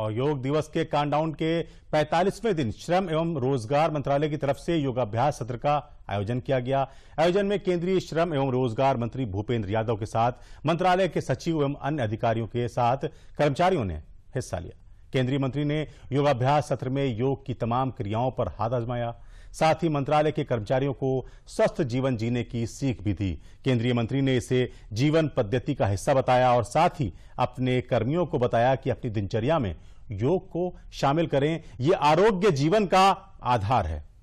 और योग दिवस के काउंटडाउन के 45वें दिन श्रम एवं रोजगार मंत्रालय की तरफ से योगाभ्यास सत्र का आयोजन किया गया आयोजन में केंद्रीय श्रम एवं रोजगार मंत्री भूपेंद्र यादव के साथ मंत्रालय के सचिव एवं अन्य अधिकारियों के साथ कर्मचारियों ने हिस्सा लिया केंद्रीय मंत्री ने योगाभ्यास सत्र में योग की तमाम क्रियाओं पर हाथ आजमाया साथ ही मंत्रालय के कर्मचारियों को स्वस्थ जीवन जीने की सीख भी दी केंद्रीय मंत्री ने इसे जीवन पद्धति का हिस्सा बताया और साथ ही अपने कर्मियों को बताया कि अपनी दिनचर्या में योग को शामिल करें यह आरोग्य जीवन का आधार है